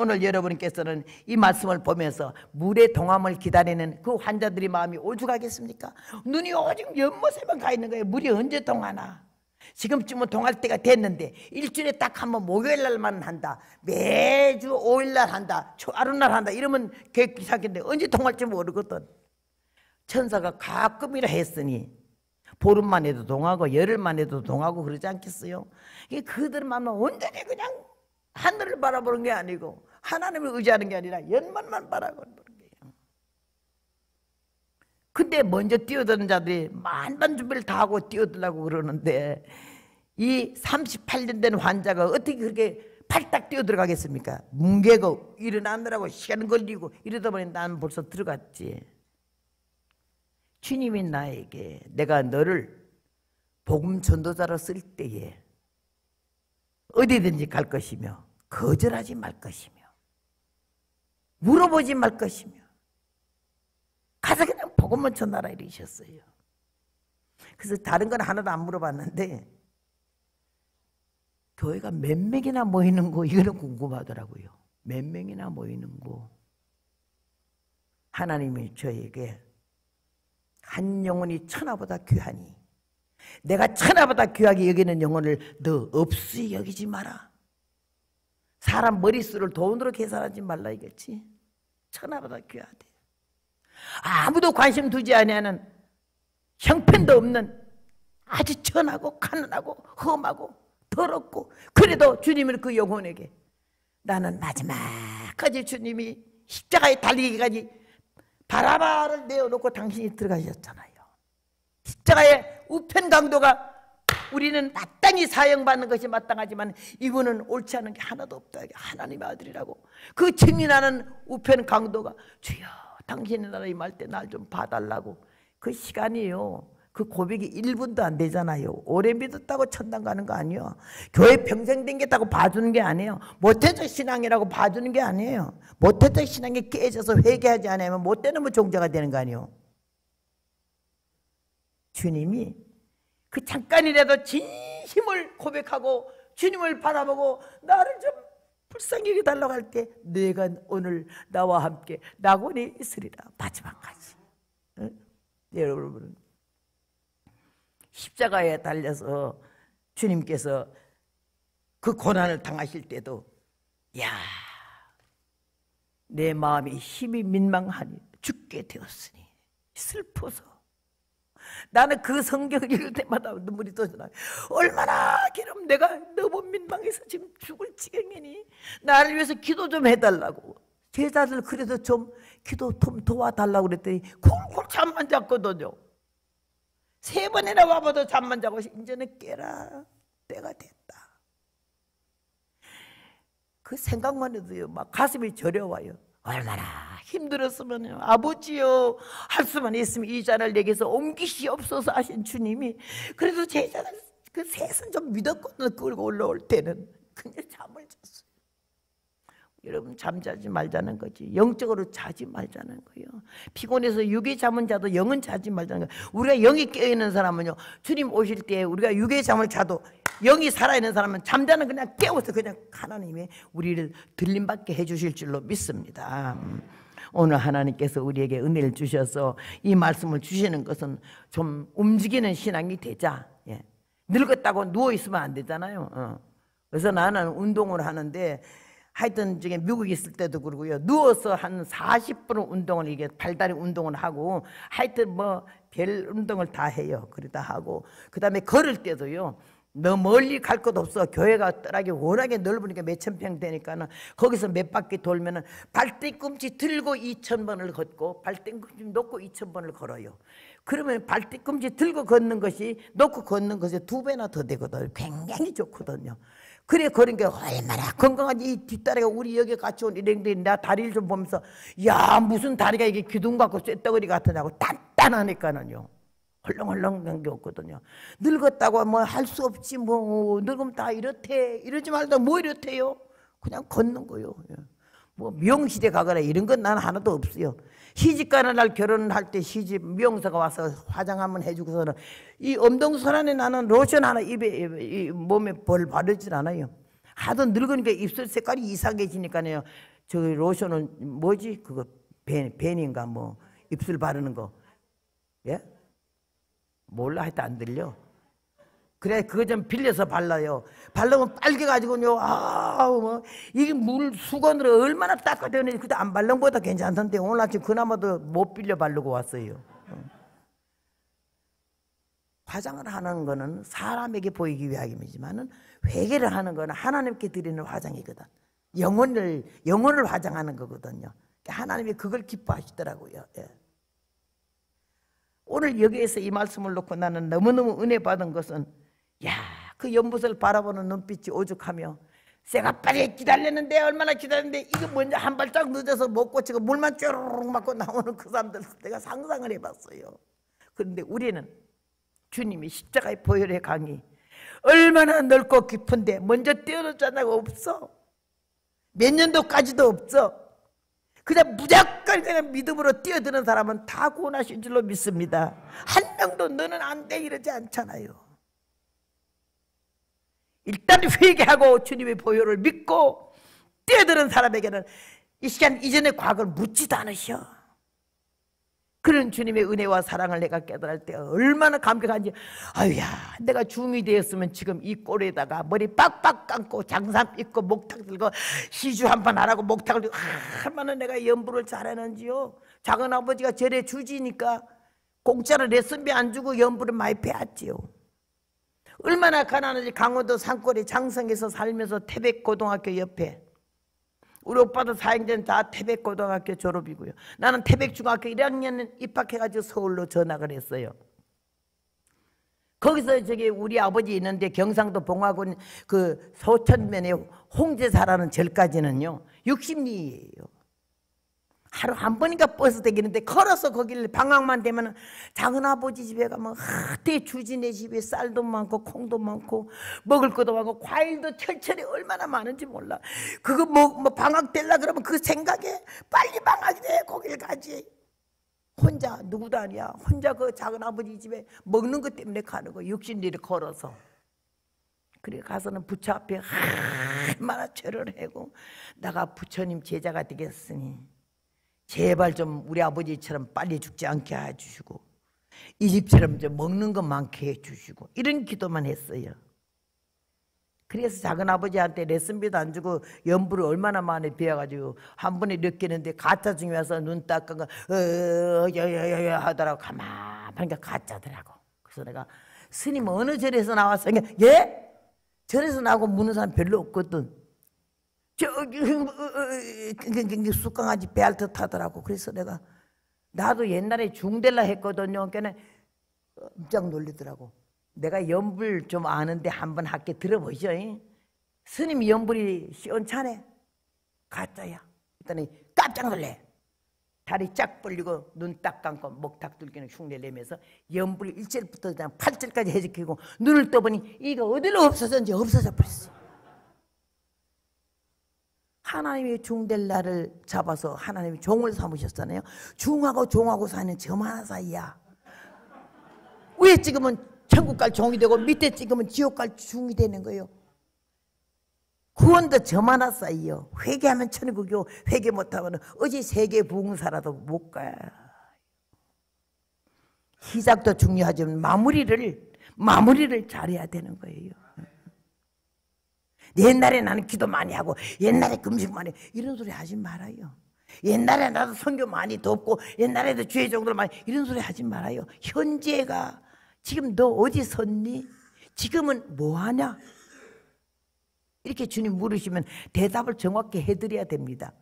오늘 여러분께서는 이 말씀을 보면서 물의 동함을 기다리는 그 환자들의 마음이 오죽하겠습니까? 눈이 오직 연못에만 가 있는 거예요. 물이 언제 동하나? 지금쯤은 동할 때가 됐는데 일주일에 딱 한 번 목요일 날만 한다. 매주 오일 날 한다. 하루날 한다. 이러면 괜찮겠는데 언제 동할지 모르거든. 천사가 가끔이라 했으니 보름만 해도 동하고 열흘만 해도 동하고 그러지 않겠어요? 그들 마 온전히 그냥 하늘을 바라보는 게 아니고 하나님을 의지하는 게 아니라 연만만 바라보는 거예요. 근데 먼저 뛰어드는 자들이 만반 준비를 다 하고 뛰어들라고 그러는데 이 38년 된 환자가 어떻게 그렇게 팔딱 뛰어들어가겠습니까? 뭉개고 일어나느라고 시간 걸리고 이러다 보니 난 벌써 들어갔지. 주님이 나에게 내가 너를 복음 전도자로 쓸 때에 어디든지 갈 것이며 거절하지 말 것이며 물어보지 말 것이며 가서 그냥 복음만 전하라 이러셨어요. 그래서 다른 건 하나도 안 물어봤는데 교회가 몇 명이나 모이는 거 이거는 궁금하더라고요. 몇 명이나 모이는 거 하나님이 저에게 한 영혼이 천하보다 귀하니 내가 천하보다 귀하게 여기는 영혼을 너 없이 여기지 마라. 사람 머릿수를 돈으로 계산하지 말라 이겠지. 천하보다 귀하대. 아무도 관심 두지 아니하는 형편도 없는 아주 천하고 가난하고 험하고 더럽고 그래도 주님은 그 영혼에게 나는 마지막까지 주님이 십자가에 달리기까지 바라바를 내어놓고 당신이 들어가셨잖아요. 십자가의 우편 강도가 우리는 마땅히 사형받는 것이 마땅하지만 이분은 옳지 않은 게 하나도 없다. 하나님의 아들이라고. 그 증인하는 우편 강도가 주여 당신의 나라 임할 때 날 좀 봐달라고. 그 시간이요. 그 고백이 1분도 안 되잖아요. 오래 믿었다고 천당 가는 거 아니에요. 교회 평생 댕겼다고 봐주는 게 아니에요. 못해적 신앙이라고 봐주는 게 아니에요. 못해적 신앙이 깨져서 회개하지 않으면 못되는 뭐 종자가 되는 거 아니에요. 주님이 그 잠깐이라도 진심을 고백하고 주님을 바라보고 나를 좀 불쌍히 해달라고 할때 내가 오늘 나와 함께 낙원에 있으리라 마지막까지 응? 네, 여러분 십자가에 달려서 주님께서 그 고난을 당하실 때도 야 내 마음이 힘이 민망하니 죽게 되었으니 슬퍼서 나는 그 성경을 읽을 때마다 눈물이 떠아나요 얼마나 기름 내가 너무 민망해서 지금 죽을 지경이니 나를 위해서 기도 좀 해달라고. 제자들 그래서 좀 기도 좀 도와달라고 그랬더니 콩콩 잠만 잤거든요. 세 번이나 와봐도 잠만 자고 이제는 깨라 때가 됐다. 그 생각만 해도막 가슴이 저려와요. 얼마나 힘들었으면요. 아버지요. 할 수만 있으면 이 자를 내게서 옮기시옵소서 하신 주님이 그래도 제자들 그 셋은 좀믿었거든 끌고 올라올 때는. 근데 잠을 잤어요. 여러분 잠자지 말자는 거지 영적으로 자지 말자는 거예요 피곤해서 육의 잠은 자도 영은 자지 말자는 거예요 우리가 영이 깨어있는 사람은요 주님 오실 때 우리가 육의 잠을 자도 영이 살아있는 사람은 잠자는 그냥 깨워서 그냥 하나님의 우리를 들림받게 해주실 줄로 믿습니다 오늘 하나님께서 우리에게 은혜를 주셔서 이 말씀을 주시는 것은 좀 움직이는 신앙이 되자. 예. 늙었다고 누워 있으면 안 되잖아요. 어. 그래서 나는 운동을 하는데 하여튼 저게 미국 있을 때도 그러고요. 누워서 한 40분 운동을 이게 발다리 운동을 하고 하여튼 뭐 별 운동을 다 해요. 그러다 하고 그다음에 걸을 때도요. 너 멀리 갈 곳 없어. 교회가 떠나기 워낙에 넓으니까 몇천 평 되니까는 거기서 몇 바퀴 돌면은 발뒤꿈치 들고 이천 번을 걷고 발뒤꿈치 놓고 이천 번을 걸어요. 그러면 발뒤꿈치 들고 걷는 것이 놓고 걷는 것이 두 배나 더 되거든요. 굉장히 좋거든요. 그래 걸으게 얼마나 건강한지 이 뒷다리가 우리 여기 같이 온 일행들이 나 다리를 좀 보면서 야 무슨 다리가 이게 기둥 갖고 쇳덩어리 같으냐고 단단하니까는요. 헐렁헐렁 넘없거든요 늙었다고 뭐 할 수 없지 뭐 어, 늙으면 다 이렇대 이러지 말다 뭐 이렇대요. 그냥 걷는 거요. 예. 뭐 미용실에 가거나 이런 건 난 하나도 없어요. 시집 가는 날 결혼할 때 시집 미용사가 와서 화장 한번 해주고서는 이 엄동선안에 나는 로션 하나 입에, 입에 이 몸에 벌 바르질 않아요. 하도 늙으니까 입술 색깔이 이상해지니까요. 저 로션은 뭐지 그거 벤 벤인가 뭐 입술 바르는 거 예? 몰라 하여튼 안 들려. 그래 그거 좀 빌려서 발라요. 발르면 빨개가지고요. 아우 뭐 이게 물 수건으로 얼마나 닦아대는지 그때 안 발른 거보다 괜찮던데 오늘 아침 그나마도 못 빌려 바르고 왔어요. 어. 화장을 하는 거는 사람에게 보이기 위함이지만은 회개를 하는 거는 하나님께 드리는 화장이거든. 영혼을 영혼을 화장하는 거거든요. 그러니까 하나님이 그걸 기뻐하시더라고요. 예. 오늘 여기에서 이 말씀을 놓고 나는 너무너무 은혜 받은 것은 야, 그 연못을 바라보는 눈빛이 오죽하며 새가 빨리 기다렸는데 얼마나 기다렸는데 이거 먼저 한 발짝 늦어서 못 고치고 물만 쪼르륵 맞고 나오는 그 사람들 내가 상상을 해봤어요. 그런데 우리는 주님이 십자가의 보혈의 강이 얼마나 넓고 깊은데 먼저 뛰어놀 자나가 없어. 몇 년도까지도 없어. 그냥 무작건 그냥 믿음으로 뛰어드는 사람은 다 구원하신 줄로 믿습니다. 한 명도 너는 안 돼 이러지 않잖아요. 일단 회개하고 주님의 보혈을 믿고 뛰어드는 사람에게는 이 시간 이전의 과거를 묻지도 않으셔. 그런 주님의 은혜와 사랑을 내가 깨달을 때 얼마나 감격한지 아유야 내가 중이 되었으면 지금 이 꼴에다가 머리 빡빡 감고 장삼 입고 목탁 들고 시주 한판 하라고 목탁을 들고 아, 얼마나 내가 연부를 잘하는지요 작은 아버지가 절에 주지니까 공짜로 레슨비 안 주고 연부를 많이 배웠지요 얼마나 가난한지 강원도 산골의 장성에서 살면서 태백고등학교 옆에 우리 오빠도 사행제다 태백고등학교 졸업이고요. 나는 태백중학교 1학년 입학해가지고 서울로 전학을 했어요. 거기서 저기 우리 아버지 있는데 경상도 봉화군 그 소천면에 홍제사라는 절까지는요. 60리예요. 하루 한 번인가 버스 되기는데 걸어서 거기를 방학만 되면 작은 아버지 집에 가면 하대 주진의 집에 쌀도 많고 콩도 많고 먹을 것도 많고 과일도 철철이 얼마나 많은지 몰라. 그거 뭐, 뭐 방학 될라 그러면 그 생각에 빨리 방학이 돼 거길 가지. 혼자 누구도 아니야. 혼자 그 작은 아버지 집에 먹는 것 때문에 가는 거. 육신들이 걸어서. 그래 가서는 부처 앞에 얼마나 죄를 해고 내가 부처님 제자가 되겠으니. 제발 좀 우리 아버지처럼 빨리 죽지 않게 해주시고 이 집처럼 좀 먹는 것 많게 해주시고 이런 기도만 했어요. 그래서 작은 아버지한테 레슨비도 안 주고 연불을 얼마나 많이 비워가지고 한 번에 느끼는데 가짜 중에 와서 눈 닦은 거어여여 하더라고 가만 보니까 가짜더라고. 그래서 내가 스님 어느 절에서 나왔어 그러니까 예? 절에서 나고 무는 사람 별로 없거든. 저기 어, 어, 어, 쑥강아지 배알 듯하더라고. 그래서 내가 나도 옛날에 중대라 했거든요. 그러니까 깜짝 놀리더라고. 내가 연불 좀 아는데 한번 학교 들어보시죠. 스님 연불이 시원찮아 가짜야. 그랬더니 깜짝 놀래. 다리 쫙 벌리고 눈 딱 감고 목탁 들기는 흉내 내면서 연불 일절부터 그냥 팔절까지 해지키고 눈을 떠보니 이거 어디로 없어졌는지 없어져 버렸어. 하나님이 중될 날을 잡아서 하나님이 종을 삼으셨잖아요. 중하고 종하고 사는 저만한 사이야. 위에 찍으면 천국 갈 종이 되고 밑에 찍으면 지옥 갈 중이 되는 거예요. 구원도 저만한 사이요. 회개하면 천국이요. 회개 못하면 어제 세계 부흥사라도 못 가. 시작도 중요하지만 마무리를 마무리를 잘해야 되는 거예요. 옛날에 나는 기도 많이 하고 옛날에 금식 많이 이런 소리 하지 말아요. 옛날에 나도 성교 많이 돕고 옛날에도 주의 정도로 많이 이런 소리 하지 말아요. 현재가 지금 너 어디 섰니? 지금은 뭐 하냐? 이렇게 주님 물으시면 대답을 정확히 해드려야 됩니다.